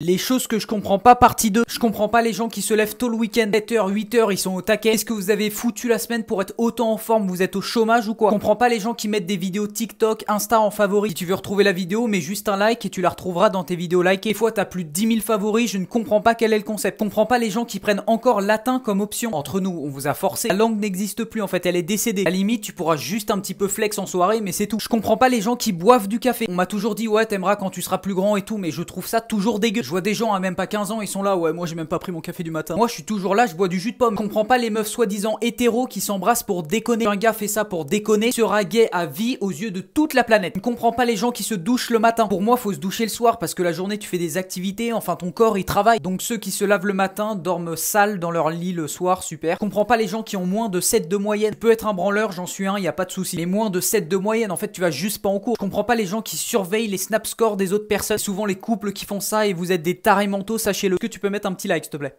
Les choses que je comprends pas, partie 2. Je comprends pas les gens qui se lèvent tôt le week-end, 7h, 8h, ils sont au taquet. Est-ce que vous avez foutu la semaine pour être autant en forme Vous êtes au chômage ou quoi Je comprends pas les gens qui mettent des vidéos TikTok, Insta en favori. Si tu veux retrouver la vidéo, mets juste un like et tu la retrouveras dans tes vidéos likées. Des fois, t'as plus de 10 000 favoris, je ne comprends pas quel est le concept. Je comprends pas les gens qui prennent encore latin comme option. Entre nous, on vous a forcé. La langue n'existe plus, en fait, elle est décédée. À la limite, tu pourras juste un petit peu flex en soirée, mais c'est tout. Je comprends pas les gens qui boivent du café. On m'a toujours dit, ouais, t'aimeras quand tu seras plus grand et tout, mais je trouve ça toujours dégueu. Je vois des gens à hein, même pas 15 ans, ils sont là, ouais, moi j'ai même pas pris mon café du matin. Moi je suis toujours là, je bois du jus de pomme. Je comprends pas les meufs soi-disant hétéros qui s'embrassent pour déconner. Un gars fait ça pour déconner, sera gay à vie aux yeux de toute la planète. Je comprends pas les gens qui se douchent le matin. Pour moi, faut se doucher le soir parce que la journée tu fais des activités, enfin ton corps il travaille. Donc ceux qui se lavent le matin dorment sales dans leur lit le soir, super. Je comprends pas les gens qui ont moins de 7 de moyenne. Tu peux être un branleur, j'en suis un, y a pas de souci. Mais moins de 7 de moyenne, en fait, tu vas juste pas en cours. Je comprends pas les gens qui surveillent les snap des autres personnes. Souvent les couples qui font ça et vous êtes des tarés mentaux, sachez-le. Que tu peux mettre un petit like, s'il te plaît.